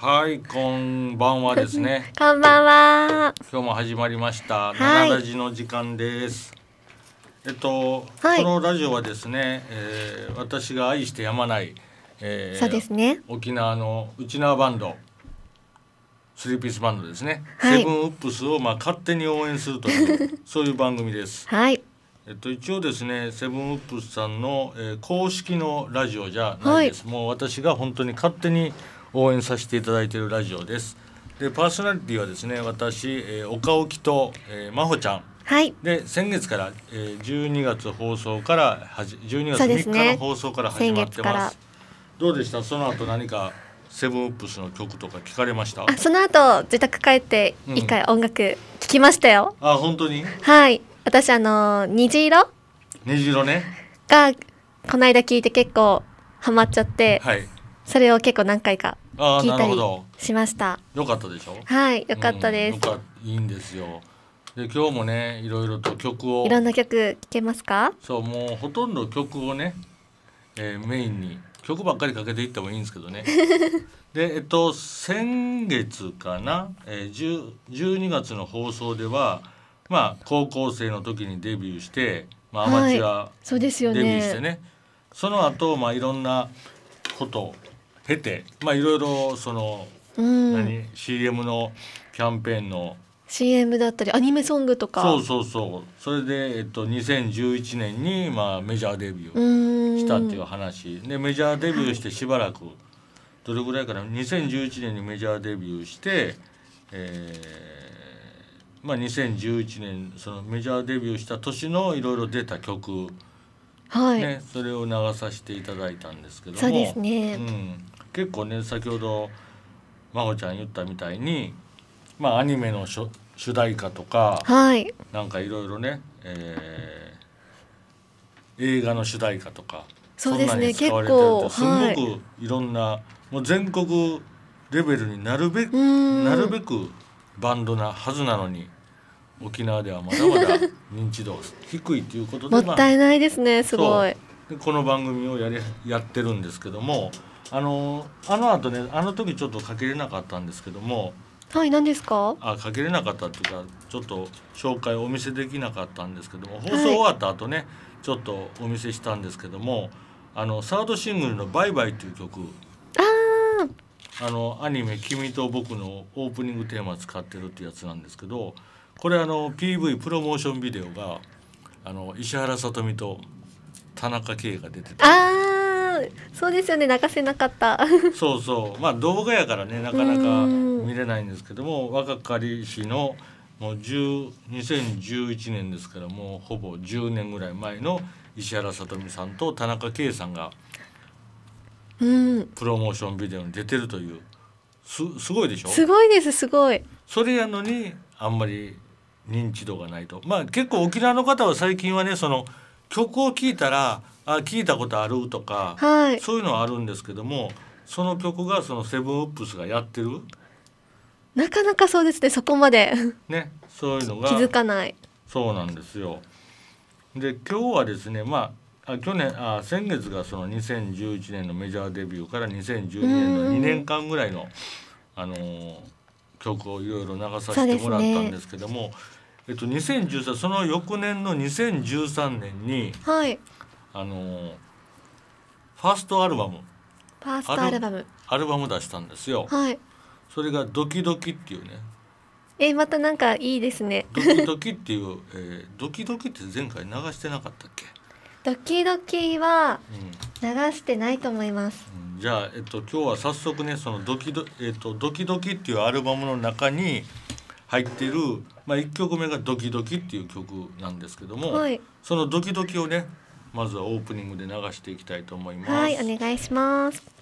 はいこんばんはですね こんばんは今日も始まりました七、はラジの時間ですえっと、はい、このラジオはですね、えー、私が愛してやまないえー、そうですね沖縄のウチナーバンドスリーピースバンドですね、はい、セブンウップスをまあ勝手に応援するという そういう番組です。はいえっと、一応ですねセブンウップスさんの、えー、公式のラジオじゃないです、はい、もう私が本当に勝手に応援させていただいているラジオですでパーソナリティはですね私、えー、岡沖と、えー、真帆ちゃん、はい、で先月から、えー、12月放送からはじ12月3日の放送から始まってます。どうでしたその後何かセブンウップスの曲とか聞かれましたあその後自宅帰って一回音楽聞きましたよ、うん、あ本当にはい私あの虹色虹色ねがこの間聞いて結構ハマっちゃって、はい、それを結構何回か聞いたりしましたよかったでしょはいよかったです、うん、いいんですよで今日もねいろいろと曲をいろんな曲聴けますかそうもうほとんど曲をね、えー、メインに曲ばっかりかけていってもいいんですけどね でえっと先月かな、えー、12月の放送ではまあ高校生の時にデビューして、まあ、アマチュアそうですよねデビューしてねそねその後、まあいろんなことを経てまあいろいろその、うん、何 CM のキャンペーンの CM だったりアニメソングとかそうそうそうそれで、えっと、2011年に、まあ、メジャーデビューしたっていう話でメジャーデビューしてしばらく、はい、どれぐらいかな2011年にメジャーデビューして、えーまあ、2011年そのメジャーデビューした年のいろいろ出た曲、はいね、それを流させていただいたんですけどもそうですね、ねうん、結構ね先ほど真帆ちゃん言ったみたいに。まあ、アニメの主題歌とか、はい、なんかいろいろね、えー、映画の主題歌とかそうですね結構すごくいろんな、はい、もう全国レベルになるべくなるべくバンドなはずなのに沖縄ではまだまだ 認知度低いということでもったいないですねすごいこの番組をやりやってるんですけどもあのあの後ねあの時ちょっとかけれなかったんですけどもはい何ですかあかけれなかったっていうかちょっと紹介お見せできなかったんですけども放送終わった後ね、はい、ちょっとお見せしたんですけどもあのサードシングルの「バイバイ」っていう曲あのアニメ「君と僕」のオープニングテーマ使ってるってやつなんですけどこれあの PV プロモーションビデオがあの石原さとみと田中圭が出てたあそうですよね流せなかったそうそうまあ動画やからねなかなか見れないんですけども、うん、若かりしのもう2011年ですからもうほぼ10年ぐらい前の石原さとみさんと田中圭さんがプロモーションビデオに出てるという。すすごいでしょすごいですすごいそれやのにあんまり認知度がないとまあ結構沖縄の方は最近はねその曲を聴いたらあ聞いたことあるとか、はい、そういうのはあるんですけどもその曲がそのセブンウップスがやってるなかなかそうですねそこまでねそういうのが気づかないそうなんですよで今日はですねまあ去年あ先月がその2011年のメジャーデビューから2012年の2年間ぐらいの、あのー、曲をいろいろ流させてもらったんですけども、ね、えっと、2013その翌年の2013年に、はい、あのー、ファーストアルバムファーストアルバムアルバム出したんですよ。はいそれがドキドキっていうねえまたなんかいいですねドキドキっていう、えー、ドキドキって前回流してなかったっけドキドキは流してないと思います、うん、じゃあ、えっと、今日は早速ねそのドキド,、えっと「ドキドキ」っていうアルバムの中に入ってる、まあ、1曲目が「ドキドキ」っていう曲なんですけども、はい、その「ドキドキ」をねまずはオープニングで流していきたいと思います。はい、お願いします。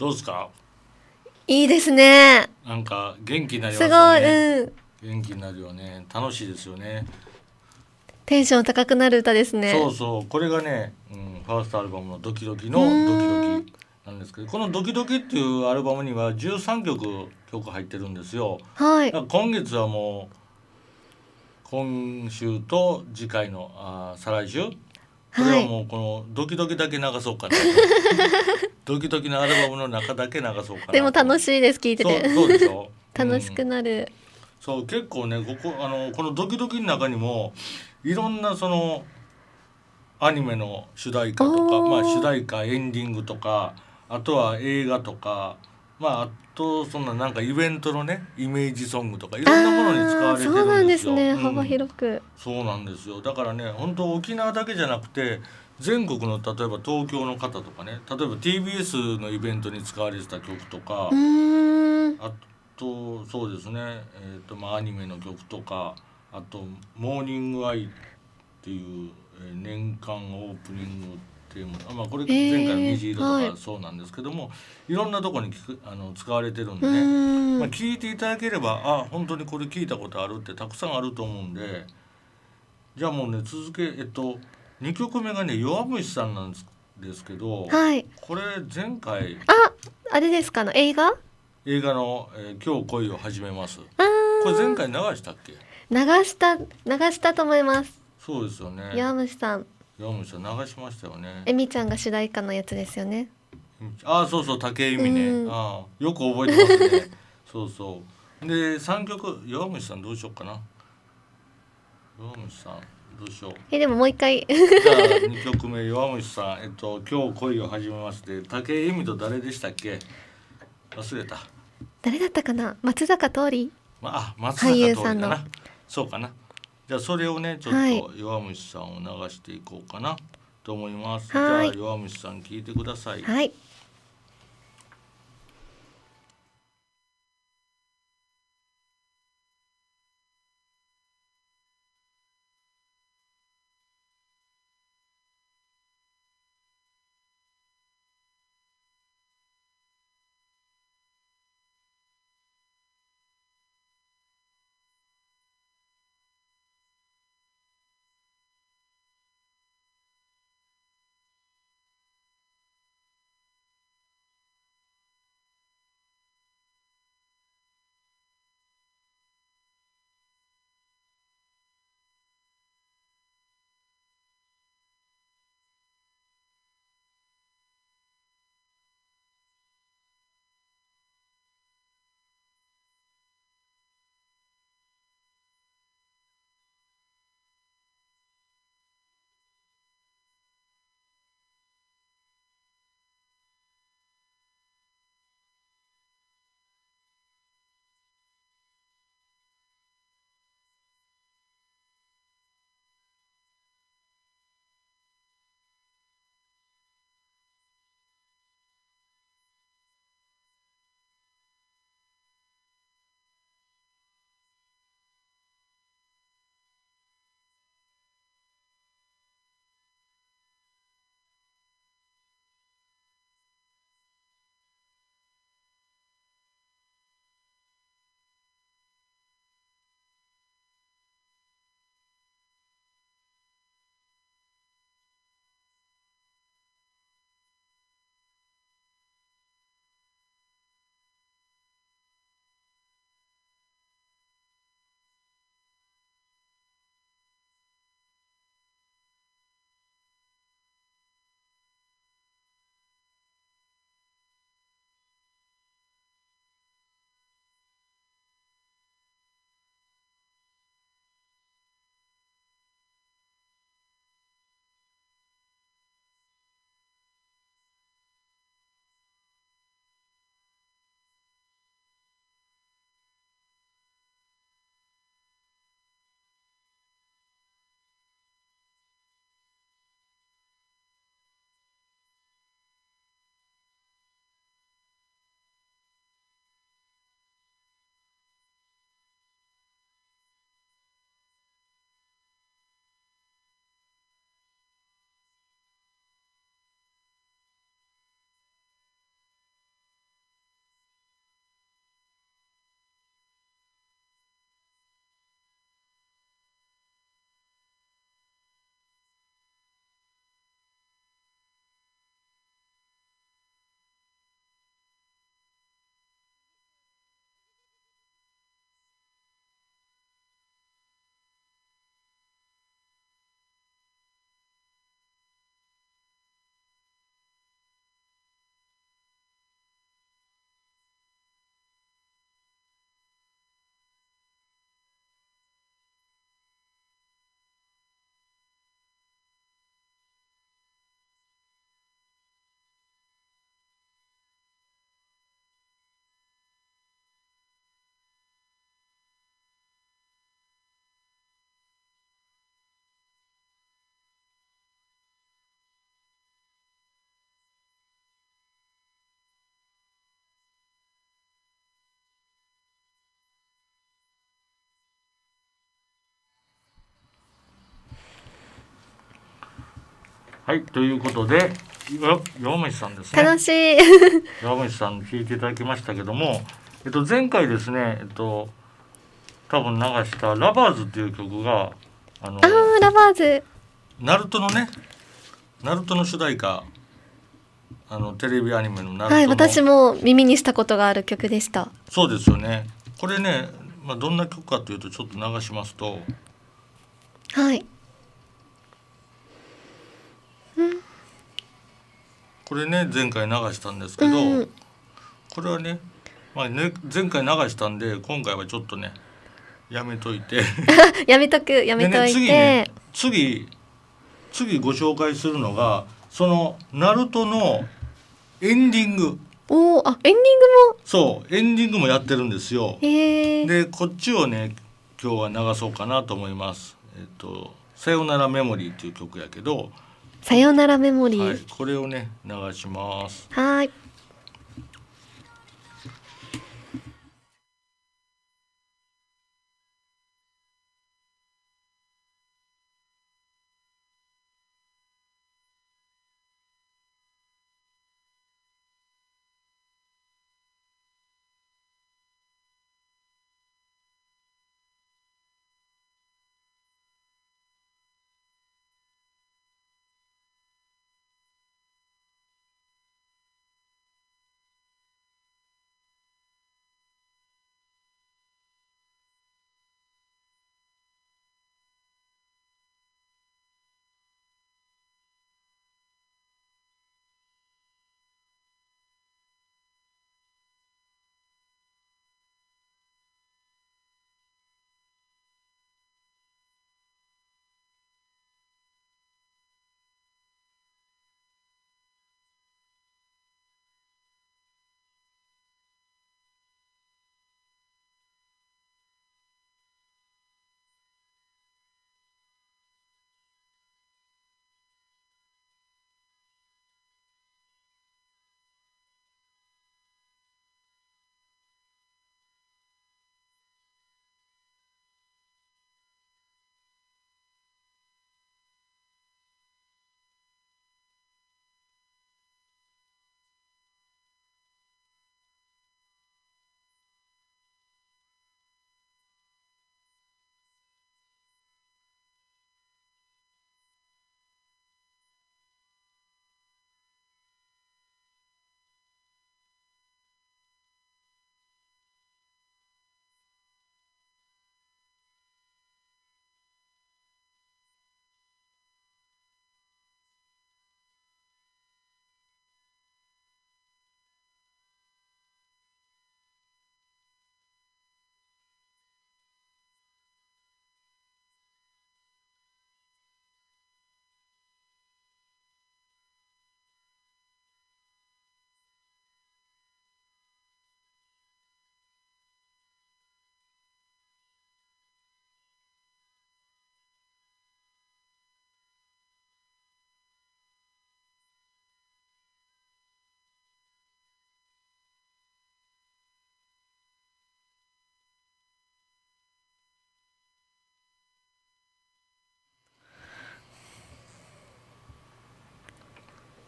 どうですかいいですねなんか元気になりますねすごい、うん、元気になるよね楽しいですよねテンション高くなる歌ですねそうそうこれがね、うん、ファーストアルバムの「ドキドキ」の「ドキドキ」なんですけどこの「ドキドキ」っていうアルバムには13曲曲入ってるんですよ。はい、今月はもう今週と次回のあ再来週これはもうこのドキドキだけ流そうかな、はい、ドキドキのアルバムの中だけ流そうかなでも楽しいです聞いててそうでしょ 楽しくなる、うん、そう結構ねここあのこのドキドキの中にもいろんなそのアニメの主題歌とか、まあ、主題歌エンディングとかあとは映画とかまあとそんななんかイベントのねイメージソングとかいろんなものに使われてるんですよ。そうなんですね、うん、幅広く。そうなんですよだからね本当沖縄だけじゃなくて全国の例えば東京の方とかね例えば TBS のイベントに使われてた曲とかあとそうですね、えーとまあ、アニメの曲とかあと「モーニングアイ」っていう、え年間オープニングっていうもの、まあ、これ前回の虹色とかそうなんですけども、えーはい、いろんなとこに聞くあの使われてるんでね、まあ、聞いていただければあ本当にこれ聞いたことあるってたくさんあると思うんでじゃあもうね続けえっと2曲目がね弱虫さんなんですですけど、はい、これ前回ああれですかの映画映画の、えー「今日恋を始めます」これ前回流したっけ流した流したと思いますそうですよね弱虫さん読むん流しましたよねえみちゃんが主題歌のやつですよねあそうそう竹井美ね、うん、あよく覚えてますね そうそうで三曲弱虫さんどうしようかな弱虫さんどうしようえでももう一回じゃあ2曲目弱虫さんえっと今日恋を始めまして」竹井恵美と誰でしたっけ忘れた誰だったかな松坂桃李、まあ、松坂桃李かなそうかなじゃあそれをねちょっと弱虫さんを流していこうかなと思います。じゃあ弱虫さん聞いてください。はいはい、ということで、よ、岩虫さんですね。楽しい。岩虫さん聞いていただきましたけども、えっと、前回ですね、えっと、多分流したラバーズっていう曲が、あの、あラバーズ。ナルトのね、ナルトの主題歌、あの、テレビアニメのナルトはい、私も耳にしたことがある曲でした。そうですよね。これね、まあ、どんな曲かというと、ちょっと流しますと。はい。これね前回流したんですけど、うん、これはね,、まあね、前回流したんで今回はちょっとねやめといてやめとくやめといて、ね、次、ね、次次ご紹介するのがそのナルトのエンディングおあエンディングもそうエンディングもやってるんですよでこっちをね今日は流そうかなと思いますえっと「さよならメモリー」っていう曲やけどさよならメモリー、はい、これをね流しますはい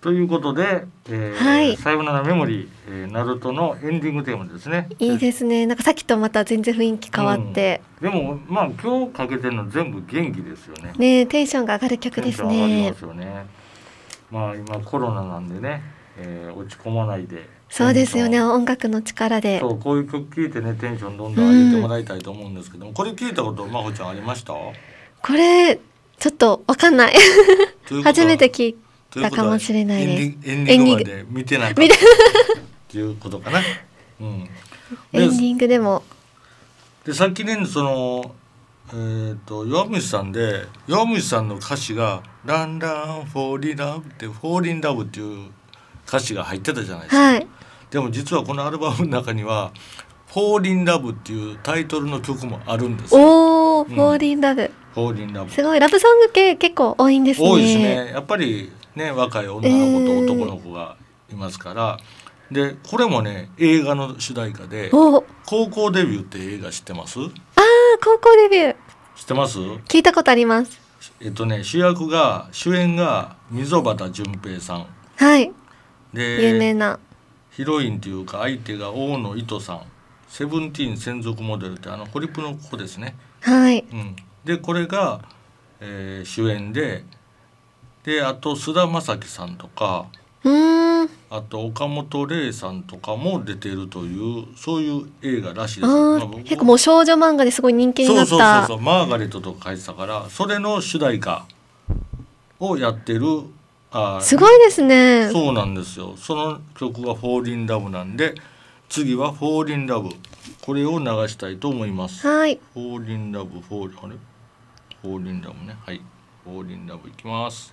ということで、えー、はい、サイボナメモリー、えー、ナルトのエンディングテーマですね。いいですね。なんかさっきとまた全然雰囲気変わって。うん、でもまあ今日かけてるの全部元気ですよね。ねテンションが上がる曲ですね。ますよね。まあ今コロナなんでね、えー、落ち込まないで。そうですよね音楽の力でそうこういう曲聞いてねテンションどんどん上げてもらいたいと思うんですけども、うん、これ聞いたこと真帆ちゃんありましたこれちょっとわかんない 初めて聞いたかもしれないでエンディングまで見てなかった っていうことかな。うん、エンディングでも。でさっきねそのえっ、ー、と弱虫さんで弱虫さんの歌詞が「ランランフォーリーラブ」って「フォーリンラブ」っていう歌詞が入ってたじゃないですか。はい、でも実はこのアルバムの中には「フォーリンラブ」っていうタイトルの曲もあるんですおお、うん、フォーリンラブ。フォーリンラブ。すごいラブソング系結構多いんですね。多いですね。やっぱりね、若い女の子と男の子がいますから、えー、でこれもね映画の主題歌で「高校デビュー」って映画知ってますああ高校デビュー知ってます聞いたことありますえっとね主役が主演が溝端淳平さんはいで有名なヒロインというか相手が大野糸さんセブンティーン専属モデルってあのホリプの子ですねはい、うん、でこれが、えー、主演でであと菅田将暉さんとかあと岡本玲さんとかも出てるというそういう映画らしいです、まあ、結構もう少女漫画ですごい人気になったそうそうそうマーガレットとか書いてたからそれの主題歌をやってるあすごいですねそうなんですよその曲が「フォーリンラブなんで次は「フォーリンラブこれを流したいと思いますはい「フォーリンラブフォーリンラブねはい「フォーリンラブいきます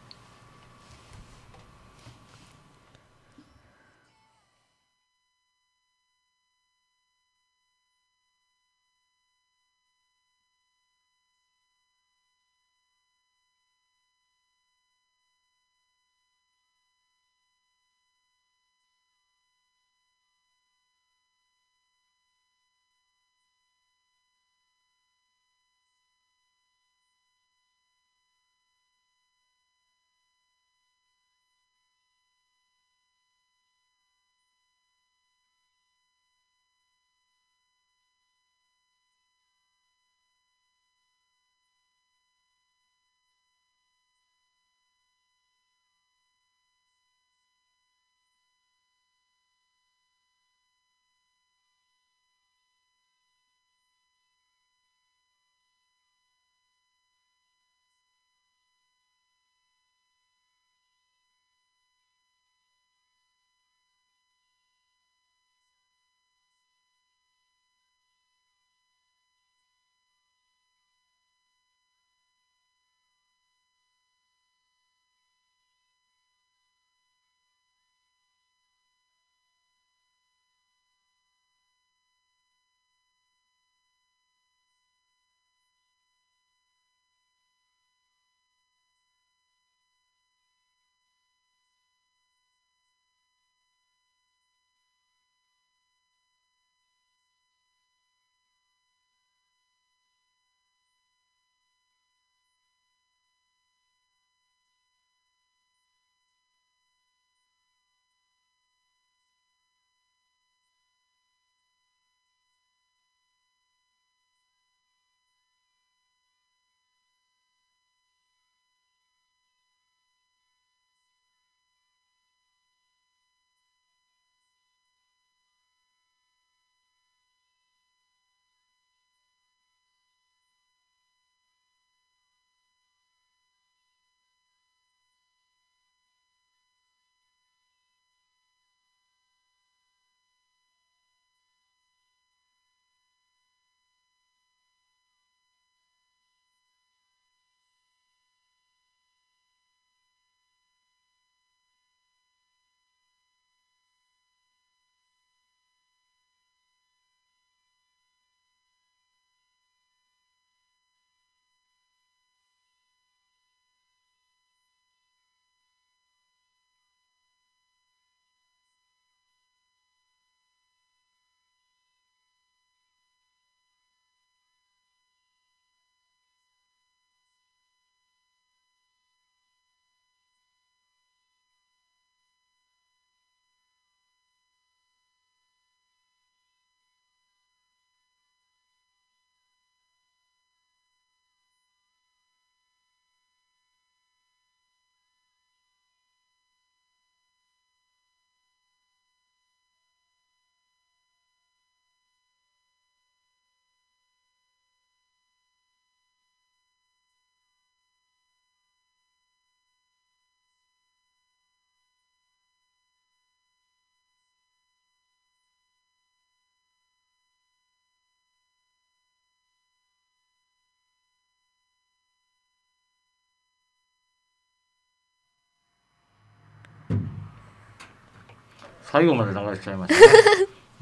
最後まで流れちゃいました、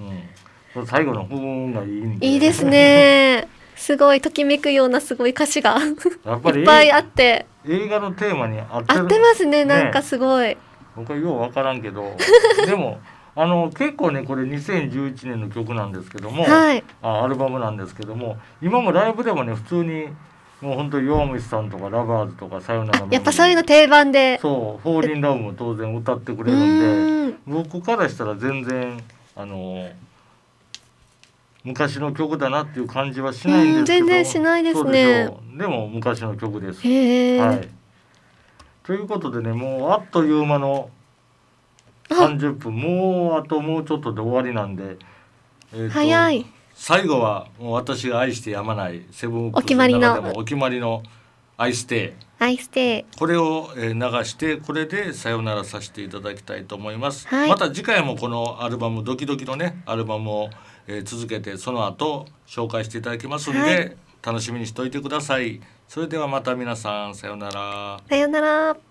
ね、うん、最後の部分がいいいいですね。すごいときめくようなすごい歌詞がやっぱりいっぱいあって映画のテーマに合ってますねなんかすごい、ね、僕はようわからんけど でもあの結構ねこれ2011年の曲なんですけども、はい、あアルバムなんですけども今もライブでもね普通にもう本当弱虫さんとかラバーズとかさよならやっぱそういうの定番でそう「フォーリンラブ」も当然歌ってくれるんで僕からしたら全然あの昔の曲だなっていう感じはしないんですけ全然しないですねでも昔の曲ですはいということでねもうあっという間の30分もうあともうちょっとで終わりなんで、えー、早い最後はもう私が愛してやまないセブンお決まりのお決まりのアイステイこれを流してこれでさよならさせていただきたいと思います、はい、また次回もこのアルバムドキドキのねアルバムを、え続けてその後紹介していただきますので、楽しみにしておいてくださいそれではまた皆さんさよならさよなら